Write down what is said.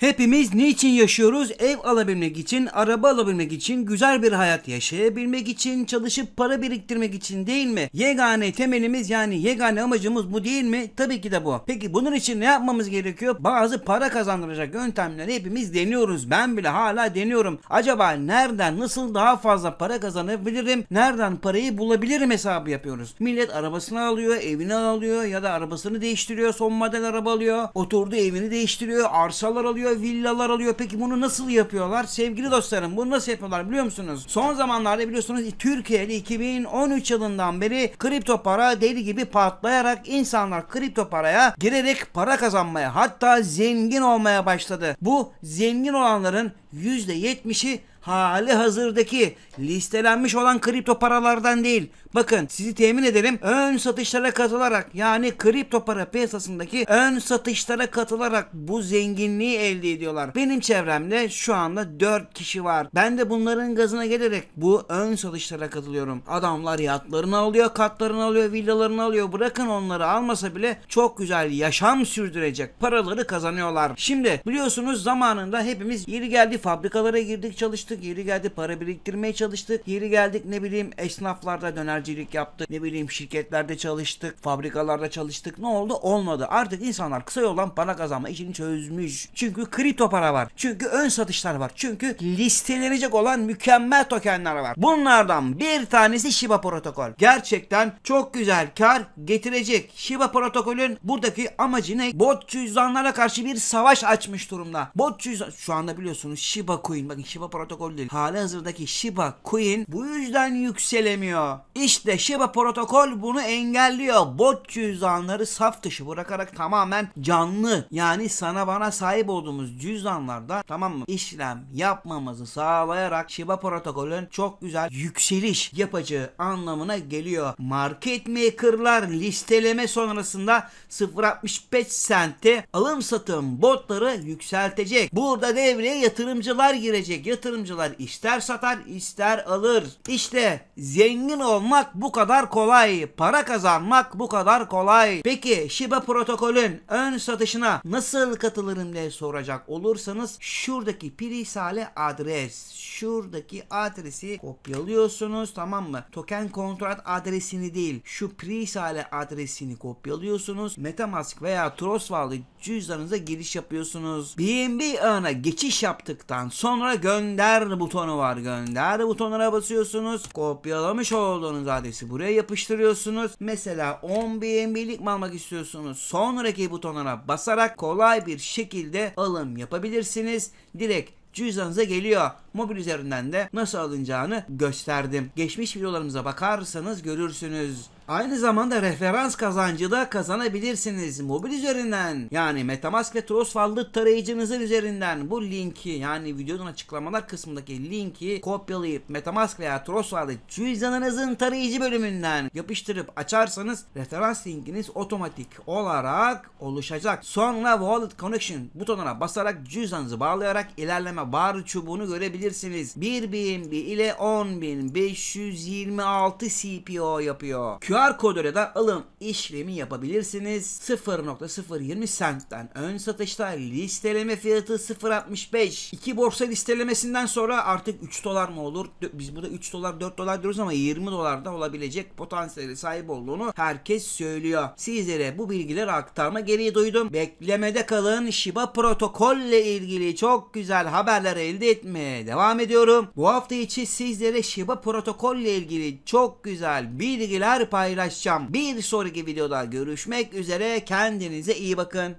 Hepimiz niçin yaşıyoruz? Ev alabilmek için, araba alabilmek için, güzel bir hayat yaşayabilmek için, çalışıp para biriktirmek için değil mi? Yegane temelimiz yani yegane amacımız bu değil mi? Tabii ki de bu. Peki bunun için ne yapmamız gerekiyor? Bazı para kazandıracak yöntemleri hepimiz deniyoruz. Ben bile hala deniyorum. Acaba nereden nasıl daha fazla para kazanabilirim? Nereden parayı bulabilirim hesabı yapıyoruz. Millet arabasını alıyor, evini alıyor ya da arabasını değiştiriyor, son model araba alıyor. Oturduğu evini değiştiriyor, arsalar alıyor alıyor, villalar alıyor. Peki bunu nasıl yapıyorlar? Sevgili dostlarım bunu nasıl yapıyorlar biliyor musunuz? Son zamanlarda biliyorsunuz Türkiye'de 2013 yılından beri kripto para deli gibi patlayarak insanlar kripto paraya girerek para kazanmaya hatta zengin olmaya başladı. Bu zengin olanların %70'i hali hazırdaki listelenmiş olan kripto paralardan değil. Bakın sizi temin ederim ön satışlara katılarak yani kripto para piyasasındaki ön satışlara katılarak bu zenginliği elde ediyorlar. Benim çevremde şu anda 4 kişi var. Ben de bunların gazına gelerek bu ön satışlara katılıyorum. Adamlar yatlarını alıyor, katlarını alıyor, villalarını alıyor. Bırakın onları almasa bile çok güzel yaşam sürdürecek paraları kazanıyorlar. Şimdi biliyorsunuz zamanında hepimiz yeri geldi fabrikalara girdik çalıştık. Yeri geldi para biriktirmeye çalıştık. Yeri geldik ne bileyim esnaflarda dönercilik yaptık. Ne bileyim şirketlerde çalıştık. Fabrikalarda çalıştık. Ne oldu? Olmadı. Artık insanlar kısa yoldan para kazanma işini çözmüş. Çünkü kripto para var. Çünkü ön satışlar var. Çünkü listelenecek olan mükemmel tokenler var. Bunlardan bir tanesi Shiba protokol. Gerçekten çok güzel kar getirecek. Shiba protokolün buradaki amacı ne? Bot cüzdanlara karşı bir savaş açmış durumda. Bot cüzdan şu anda biliyorsunuz Shiba Coin bakın Shiba Protokol protokolleri hali hazırdaki Shiba Coin bu yüzden yükselemiyor. İşte Shiba protokol bunu engelliyor. Bot cüzdanları saf dışı bırakarak tamamen canlı yani sana bana sahip olduğumuz cüzdanlarda tamam mı işlem yapmamızı sağlayarak Shiba protokolün çok güzel yükseliş yapacağı anlamına geliyor. Market makerlar listeleme sonrasında 0.65 sente alım satım botları yükseltecek. Burada devreye yatırım yatırımcılar girecek. Yatırımcılar ister satar ister alır. İşte zengin olmak bu kadar kolay. Para kazanmak bu kadar kolay. Peki Shiba protokolün ön satışına nasıl katılırım diye soracak olursanız şuradaki pirisale adres. Şuradaki adresi kopyalıyorsunuz tamam mı? Token kontrat adresini değil şu pirisale adresini kopyalıyorsunuz. Metamask veya Trust Wallet cüzdanınıza giriş yapıyorsunuz. BNB ağına geçiş yaptık yaptıktan sonra gönder butonu var. Gönder butonuna basıyorsunuz. Kopyalamış olduğunuz adresi buraya yapıştırıyorsunuz. Mesela 10 BNB'lik mi almak istiyorsunuz? Sonraki butonlara basarak kolay bir şekilde alım yapabilirsiniz. Direkt cüzdanınıza geliyor. Mobil üzerinden de nasıl alınacağını gösterdim. Geçmiş videolarımıza bakarsanız görürsünüz. Aynı zamanda referans kazancı da kazanabilirsiniz. Mobil üzerinden yani Metamask ve Trust Wallet tarayıcınızın üzerinden bu linki yani videonun açıklamalar kısmındaki linki kopyalayıp Metamask veya Trust Wallet cüzdanınızın tarayıcı bölümünden yapıştırıp açarsanız referans linkiniz otomatik olarak oluşacak. Sonra Wallet Connection butonuna basarak cüzdanınızı bağlayarak ilerleme bar çubuğunu görebilirsiniz. 1 BNB ile 10.526 CPO yapıyor. QR Dar kodöre de alım işlemi yapabilirsiniz. 0.020 centten ön satışta listeleme fiyatı 0.65. İki borsa listelemesinden sonra artık 3 dolar mı olur? Biz burada 3 dolar 4 dolar diyoruz ama 20 dolar da olabilecek potansiyeli sahip olduğunu herkes söylüyor. Sizlere bu bilgileri aktarma gereği duydum. Beklemede kalın. Shiba Protokol ile ilgili çok güzel haberler elde etmeye devam ediyorum. Bu hafta içi sizlere Shiba Protokol ile ilgili çok güzel bilgiler paylaşacağım paylaşacağım. Bir sonraki videoda görüşmek üzere. Kendinize iyi bakın.